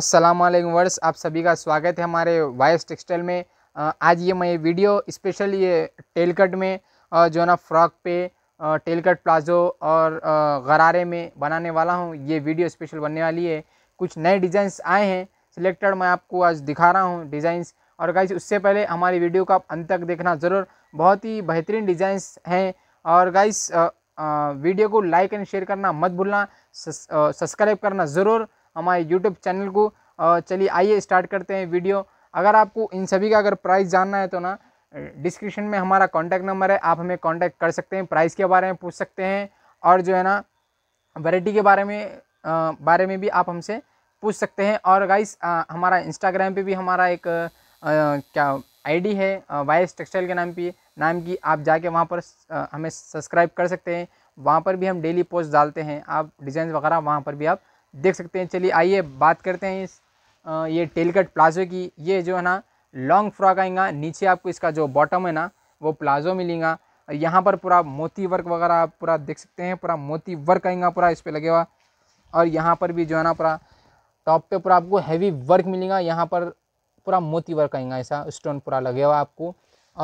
अस्सलाम वालेकुम आप सभी का स्वागत है हमारे वाइस टेक्सटाइल में आज ये मैं वीडियो स्पेशल ये टेल कट में जो है ना फ्रॉक पे टेल कट प्लाजो और गरारे में बनाने वाला हूँ ये वीडियो स्पेशल बनने वाली है कुछ नए डिज़ाइंस आए हैं सिलेक्टेड मैं आपको आज दिखा रहा हूँ डिज़ाइंस और गाइज उससे पहले हमारी वीडियो का आप अंत तक देखना ज़रूर बहुत ही बेहतरीन डिज़ाइंस हैं और गाइज वीडियो को लाइक एंड शेयर करना मत भूलना सब्सक्राइब करना ज़रूर हमारे यूट्यूब चैनल को चलिए आइए स्टार्ट करते हैं वीडियो अगर आपको इन सभी का अगर प्राइस जानना है तो ना डिस्क्रिप्शन में हमारा कॉन्टैक्ट नंबर है आप हमें कॉन्टैक्ट कर सकते हैं प्राइस के बारे में पूछ सकते हैं और जो है ना वैरायटी के बारे में आ, बारे में भी आप हमसे पूछ सकते हैं और गाइस हमारा इंस्टाग्राम पे भी हमारा एक आ, क्या आईडी है वाइस टेक्सटाइल के नाम पे नाम की आप जाके वहाँ पर आ, हमें सब्सक्राइब कर सकते हैं वहाँ पर भी हम डेली पोस्ट डालते हैं आप डिज़ाइन वगैरह वहाँ पर भी आप देख सकते हैं चलिए आइए बात करते हैं इस ये टेलकट प्लाजो की ये जो है ना लॉन्ग फ्रॉक आएगा नीचे आपको इसका जो बॉटम है ना वो प्लाजो मिलेगा यहाँ पर पूरा मोती वर्क वगैरह आप पूरा देख सकते हैं पूरा मोती वर्क आएगा पूरा इस पर लगे हुआ और यहाँ पर भी जो है ना पूरा टॉप पे पूरा आपको हैवी वर्क मिलेगा यहाँ पर पूरा मोती वर्क आएगा ऐसा स्टोन पूरा लगे हुआ आपको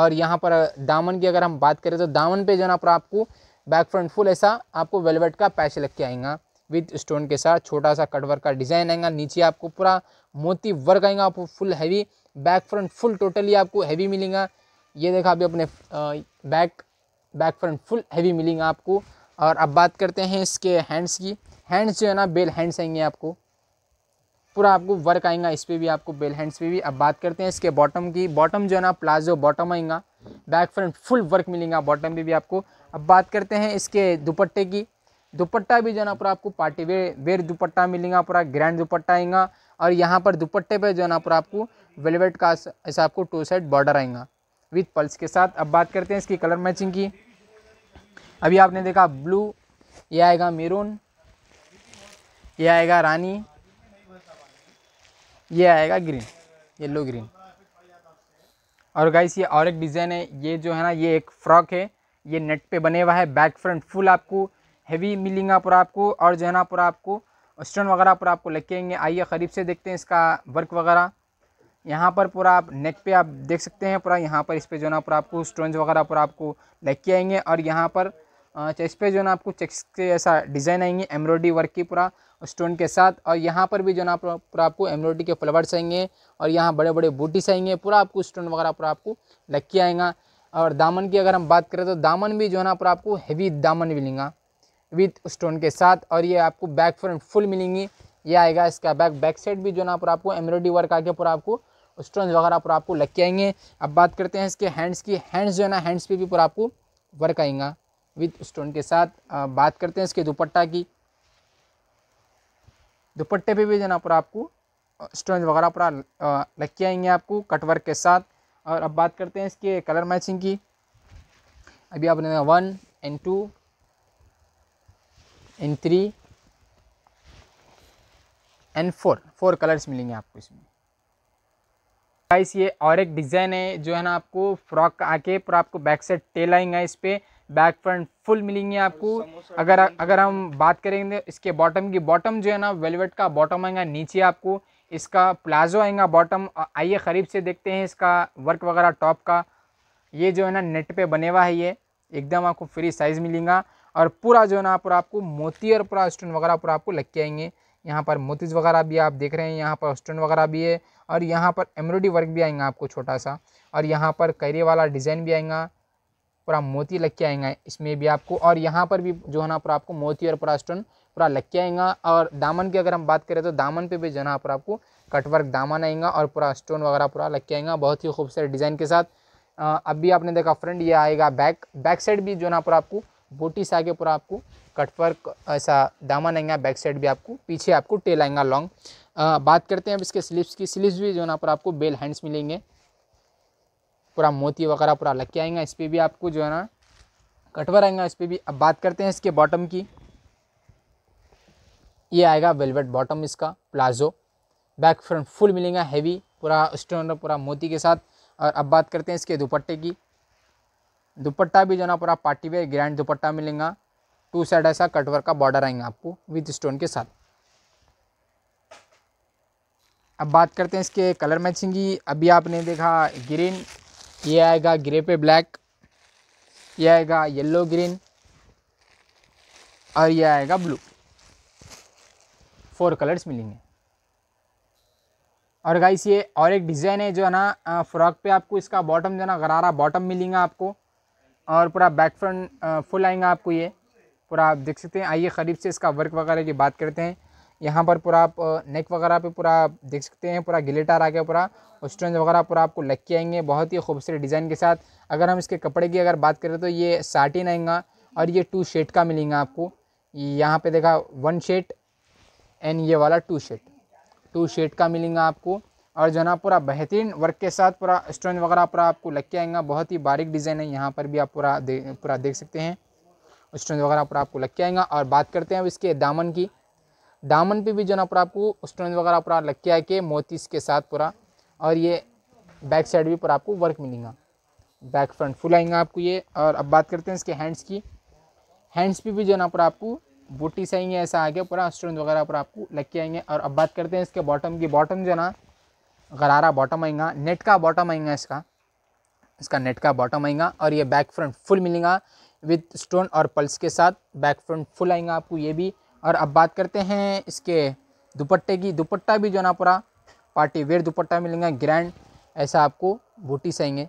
और यहाँ पर दामन की अगर हम बात करें तो दामन पर जो है ना पूरा आपको बैक फ्रंट फुल ऐसा आपको वेलवेट का पैच लग के आएगा विथ स्टोन के साथ छोटा सा कटवर का डिज़ाइन आएगा नीचे आपको पूरा मोती वर्क आएगा आपको full heavy back front full totally आपको हैवी मिलेगा ये देखा अभी अपने back back front full heavy मिलेगा आपको और अब बात करते हैं इसके हैंड्स की हैंड्स जो है ना बेल हैंड्स आएंगे आपको पूरा आपको वर्क आएगा इस पर भी आपको बेल हैंड्स पे भी अब बात करते हैं इसके बॉटम की बॉटम जो है ना प्लाजो बॉटम आएगा बैक फ्रंट फुल वर्क मिलेगा बॉटम पर भी आपको अब बात करते हैं इसके दुपट्टे की दुपट्टा भी जो ना पूरा आपको पार्टी वेयर वेयर दुपट्टा मिलेगा पूरा ग्रैंड दुपट्टा आएगा और यहाँ पर दुपट्टे पे जो है ना पूरा आपको वेलवेट का ऐसा आपको टू साइड बॉर्डर आएगा विथ पल्स के साथ अब बात करते हैं इसकी कलर मैचिंग की अभी आपने देखा ब्लू ये आएगा मेरून ये आएगा रानी ये आएगा ग्रीन येलो ग्रीन और गाइस ये और एक डिज़ाइन है ये जो है ना ये एक फ्रॉक है ये नेट पे बने हुआ है बैक फ्रंट फुल आपको हैवी मिलिंग पर आपको और जो है ना पर आपको स्टोन वगैरह पर आपको लगेंगे आइए करीब से देखते हैं इसका वर्क वगैरह यहाँ पर पूरा आप नेक पे आप देख सकते हैं पूरा यहाँ पर इस पर जो है ना पर आपको स्टोन्स वगैरह पर आपको लग आएंगे और यहाँ पर इस पर जो है ना आपको चेक्स के ऐसा डिज़ाइन आएंगे एम्ब्रॉयडरी वर्क की पूरा स्टोन के साथ और यहाँ पर भी जो है ना पूरा आपको एम्ब्रॉयडरी के फ्लावर्स आएंगे और यहाँ बड़े बड़े बूटीस आएंगे पूरा आपको स्टोन वगैरह पर आपको लग के आएगा और दामन की अगर हम बात करें तो दामन भी जो है ना पूरा आपको हैवी दामन मिलेंगे विथ स्टोन के साथ और ये आपको बैक फ्रंट फुल मिलेंगी ये आएगा इसका बैक बैक साइड भी जो ना पूरा आपको एम्ब्रॉयडरी वर्क आके पूरा आपको स्टोन वगैरह पूरा आपको लग के आएंगे अब बात करते हैं इसके हैंड्स की हैंड्स जो है ना हैंड्स पे भी पूरा आपको वर्क आएगा विथ स्टोन के साथ बात करते हैं इसके दुपट्टा की दुपट्टे पे भी जो ना पूरा आपको स्टोन वगैरह पूरा लग के आएंगे आपको कटवर्क के साथ और अब बात करते हैं इसके कलर मैचिंग की अभी आपने one and two and three and four four colours मिलेंगे आपको इसमें गाइस ये और एक डिज़ाइन है जो है ना आपको फ्रॉक का आके पर आपको बैक साइड टेल आएंगे इस पर बैक फ्रंट फुल मिलेंगे आपको अगर अगर हम बात करेंगे इसके बॉटम की बॉटम जो है ना वेलवेट का बॉटम आएगा नीचे आपको इसका प्लाजो आएगा बॉटम आइए करीब से देखते हैं इसका वर्क वगैरह टॉप का ये जो है ना नेट पे बने हुआ है ये एकदम आपको फ्री साइज़ मिलेगा और पूरा जो है ना पूरा आपको मोती और पूरा स्टोन वगैरह पूरा आपको लग के आएंगे यहाँ पर मोतीज वगैरह भी आप देख रहे हैं यहाँ पर स्टोन वगैरह भी है और यहाँ पर एम्ब्रॉयडरी वर्क भी आएगा आपको छोटा सा और यहाँ पर करिए वाला डिज़ाइन भी आएगा पूरा मोती लग के आएगा इसमें भी आपको और यहाँ पर भी जो है ना पूरा आपको मोती और पूरा स्टोन पूरा लग के आएगा और दामन की अगर हम बात करें तो दामन पे भी जो है ना पर आपको कटवर्क दामन आएगा और पूरा स्टोन वगैरह पूरा लग के आएगा बहुत ही खूबसूरत डिज़ाइन के साथ अब भी आपने देखा फ्रंट ये आएगा बैक बैक साइड भी जो है ना पर आपको बोटी से आगे पूरा आपको कटवर ऐसा दामन आएगा बैक साइड भी आपको पीछे आपको टेल आएगा लॉन्ग बात करते हैं अब इसके स्लीव्स की स्लीव्स भी जो ना पर आपको बेल हैंड्स मिलेंगे पूरा मोती वगैरह पूरा लग के आएगा इस पर भी आपको जो है ना कटवर आएगा इस पर भी अब बात करते हैं इसके बॉटम की ये आएगा वेलवेट बॉटम इसका प्लाजो बैक फ्रंट फुल मिलेगा हैवी पूरा स्टोन पूरा मोती के साथ और अब बात करते हैं इसके दुपट्टे की दुपट्टा भी जो ना पूरा पार्टी वेयर ग्रैंड दुपट्टा मिलेगा टू साइड ऐसा कटवर का बॉर्डर आएंगे आपको विद स्टोन के साथ अब बात करते हैं इसके कलर मैचिंग की अभी आपने देखा ग्रीन ये आएगा ग्रे पे ब्लैक ये आएगा येलो ग्रीन और ये आएगा ब्लू फोर कलर्स मिलेंगे और गाइस ये और एक डिज़ाइन है जो है ना फ्रॉक पे आपको इसका बॉटम जो है ना गरारा बॉटम मिलेगा आपको और पूरा बैक फ्रंट फुल आएगा आपको ये पूरा आप देख सकते हैं आइए करीब से इसका वर्क वगैरह की बात करते हैं यहाँ पर पूरा आप नेक वगैरह पे पूरा देख सकते हैं पूरा गिलेटार आ गया पूरा और स्टोन वगैरह पूरा आपको लग के आएंगे बहुत ही खूबसूरत डिज़ाइन के साथ अगर हम इसके कपड़े की अगर बात करें तो ये साटिन आएगा और ये टू शेड का मिलेगा आपको यहाँ पे देखा वन शेड एंड ये वाला टू शेड टू शेड का मिलेगा आपको और जो ना पूरा बेहतरीन वर्क के साथ पूरा स्टोन वगैरह पूरा आपको लग के आएगा बहुत ही बारीक डिज़ाइन है यहाँ पर भी आप पूरा दे, पूरा देख सकते हैं स्टोन वगैरह पूरा आपको लग के आएगा और बात करते हैं अब इसके दामन की दामन पे भी जो ना पूरा आपको स्टोन वगैरह पूरा लग के आके मोतीस के साथ पूरा और ये बैक साइड भी पूरा आपको वर्क मिलेगा बैक फ्रंट फुल आएंगा आपको ये और अब बात करते हैं इसके हैंड्स की हैंड्स पर भी जो ना पूरा आपको बूटीस आएंगे ऐसा आगे पूरा स्टोन वगैरह पूरा आपको लग के आएंगे और अब बात करते हैं इसके बॉटम की बॉटम जो ना गरारा बॉटम आएगा नेट का बॉटम आएगा इसका इसका नेट का बॉटम आएगा और ये बैक फ्रंट फुल मिलेगा विथ स्टोन और पल्स के साथ बैक फ्रंट फुल आएगा आपको ये भी और अब बात करते हैं इसके दुपट्टे की दुपट्टा भी जो ना पूरा पार्टी वेयर दुपट्टा मिलेगा ग्रैंड ऐसा आपको से आएंगे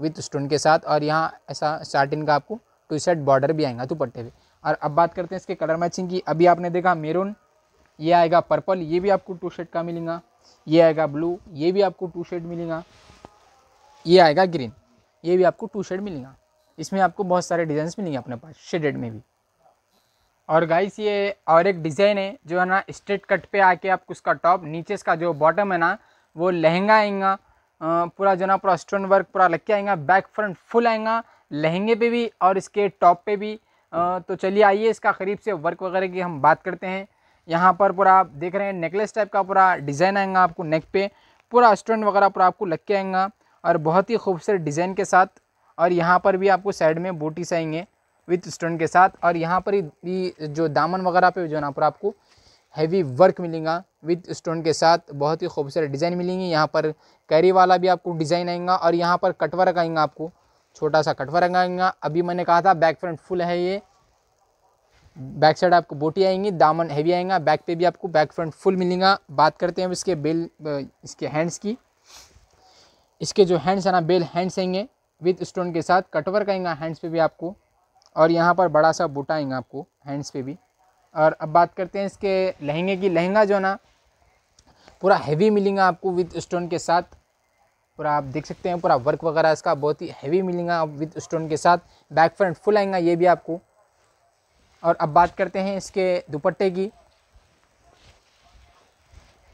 विथ स्टोन के साथ और यहाँ ऐसा स्टार्टिंग का आपको टू सेट बॉर्डर भी आएगा दुपट्टे पर और अब बात करते हैं इसके कलर मैचिंग की अभी आपने देखा मेरून ये आएगा पर्पल ये भी आपको टू शर्ट का मिलेगा ये आएगा ब्लू ये भी आपको टू शेड मिलेगा ये आएगा ग्रीन ये भी आपको टू शेड मिलेगा इसमें आपको बहुत सारे डिज़ाइंस मिलेंगे अपने पास शेडेड में भी और गाइस ये और एक डिज़ाइन है जो है ना स्ट्रेट कट पे आके आपको उसका टॉप नीचे इसका जो बॉटम है ना वो लहंगा आएगा पूरा जो ना पूरा स्टोन वर्क पूरा लग के आएगा बैक फ्रंट फुल आएगा लहंगे पे भी और इसके टॉप पे भी तो चलिए आइए इसका करीब से वर्क वगैरह की हम बात करते हैं यहाँ पर पूरा आप देख रहे हैं नेकलेस टाइप का पूरा डिज़ाइन आएगा आपको नेक पे पूरा स्टोन वगैरह पूरा आपको लग के आएगा और बहुत ही खूबसूरत डिज़ाइन के साथ और यहाँ पर भी आपको साइड में बोटीस आएंगे विथ स्टोन के साथ और यहाँ पर भी जो दामन वगैरह पे जो है ना पर आपको हैवी वर्क मिलेगा विथ स्टोन के साथ बहुत ही खूबसूरत डिज़ाइन मिलेंगे यहाँ पर कैरी वाला भी आपको डिज़ाइन आएगा और यहाँ पर कटवर्क आएंगा आपको छोटा सा कटवर्क रखाएंगा अभी मैंने कहा था बैक फ्रंट फुल है ये बैक साइड आपको बोटी आएंगी दामन हैवी आएगा बैक पे भी आपको बैक फ्रंट फुल मिलेगा बात करते हैं अब इसके बेल इसके हैंड्स की इसके जो हैंड्स है ना बेल हैंड्स आएंगे विद स्टोन के साथ कटवर का हैंड्स पे भी आपको और यहाँ पर बड़ा सा बूटा आएगा आपको हैंड्स पे भी और अब बात करते हैं इसके लहंगे की लहंगा जो है ना पूरा हैवी मिलेगा आपको विद स्टोन के साथ पूरा आप देख सकते हैं पूरा वर्क वगैरह इसका बहुत ही हैवी मिलेगा विद स्टोन के साथ बैक फ्रंट फुल आएगा ये भी आपको और अब बात करते हैं इसके दुपट्टे की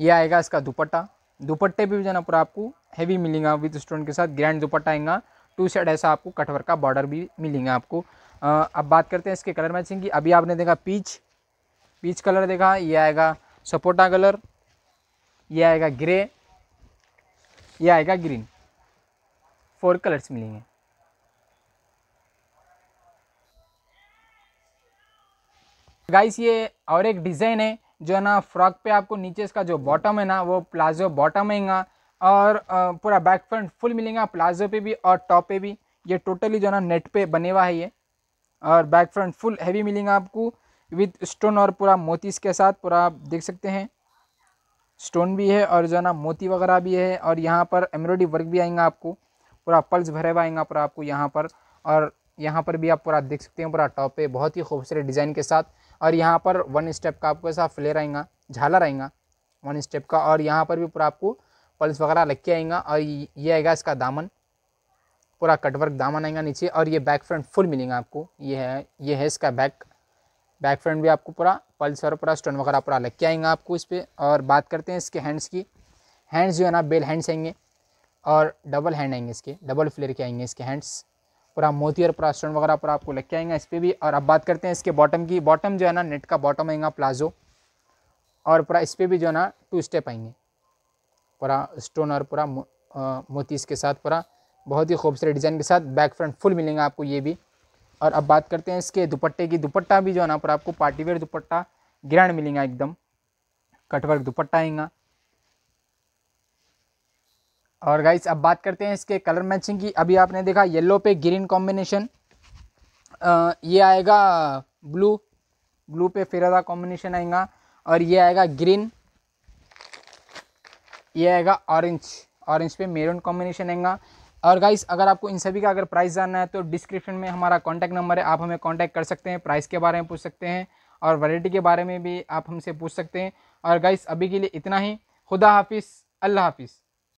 ये आएगा इसका दुपट्टा दुपट्टे भी जाना पूरा आपको हैवी मिलेगा विद स्टोन के साथ ग्रैंड दुपट्टा आएगा टू साइड ऐसा आपको कटवर का बॉर्डर भी मिलेगा आपको अब बात करते हैं इसके कलर मैचिंग की अभी आपने देखा पीच पीच कलर देखा ये आएगा सपोटा कलर ये आएगा ग्रे ये आएगा ग्रीन फोर कलर्स मिलेंगे गाइस ये और एक डिज़ाइन है जो है ना फ्रॉक पे आपको नीचे इसका जो बॉटम है ना वो प्लाजो बॉटम आएगा और पूरा बैक फ्रंट फुल मिलेगा प्लाजो पे भी और टॉप पे भी ये टोटली जो है ना नेट पे बने हुआ है ये और बैक फ्रंट फुल हैवी मिलेगा आपको विथ स्टोन और पूरा मोतीस के साथ पूरा आप देख सकते हैं स्टोन भी है और जो है ना मोती वगैरह भी है और यहाँ पर एम्ब्रॉयडरी वर्क भी आएगा आपको पूरा पल्स भरे हुआ आएगा पूरा आपको यहाँ पर और यहाँ पर भी आप पूरा देख सकते हैं पूरा टॉप पे बहुत ही खूबसूरत डिज़ाइन के साथ और यहाँ पर वन स्टेप का आपको ऐसा फ्लेयर आएगा झालर आएगा वन स्टेप का और यहाँ पर भी पूरा आपको पल्स वगैरह लग के आएगा और ये आएगा इसका दामन पूरा कटवर्क दामन आएगा नीचे और ये बैक फ्रंट फुल मिलेगा आपको ये है ये है इसका बैक बैक फ्रंट भी आपको पूरा पल्स और पूरा स्टोन वगैरह पूरा लग के आएगा आपको इस पर और बात करते हैं इसके हैंड्स की हैंड्स जो है ना बेल हैंड्स आएंगे और डबल हैंड आएंगे इसके डबल फ्लेयर के आएंगे इसके हैंड्स पूरा मोती और पूरा स्टोन वगैरह पूरा आपको लग के आएंगे इस पर भी और अब बात करते हैं इसके बॉटम की बॉटम जो है ना नेट का बॉटम आएगा प्लाजो और पूरा इस पर भी जो है ना टू स्टेप आएंगे पूरा स्टोन और पूरा मोती इसके साथ पूरा बहुत ही खूबसूरत डिज़ाइन के साथ बैक फ्रंट फुल मिलेंगे आपको ये भी और अब बात करते हैं इसके दुपट्टे की दुपट्टा भी जो है ना पूरा आपको पार्टीवेयर दुपट्टा ग्रैंड मिलेगा एकदम कटवर्क दुपट्टा आएगा और गाइस अब बात करते हैं इसके कलर मैचिंग की अभी आपने देखा येलो पे ग्रीन कॉम्बिनेशन ये आएगा ब्लू ब्लू पे फिरदा कॉम्बिनेशन आएगा और ये आएगा ग्रीन ये आएगा ऑरेंज ऑरेंज पे मेरून कॉम्बिनेशन आएगा और गाइस अगर आपको इन सभी का अगर प्राइस जानना है तो डिस्क्रिप्शन में हमारा कॉन्टैक्ट नंबर है आप हमें कॉन्टैक्ट कर सकते हैं प्राइस के बारे में पूछ सकते हैं और वैरायटी के बारे में भी आप हमसे पूछ सकते हैं और गाइस अभी के लिए इतना ही खुदा हाफिज़ अल्लाह हाफिज़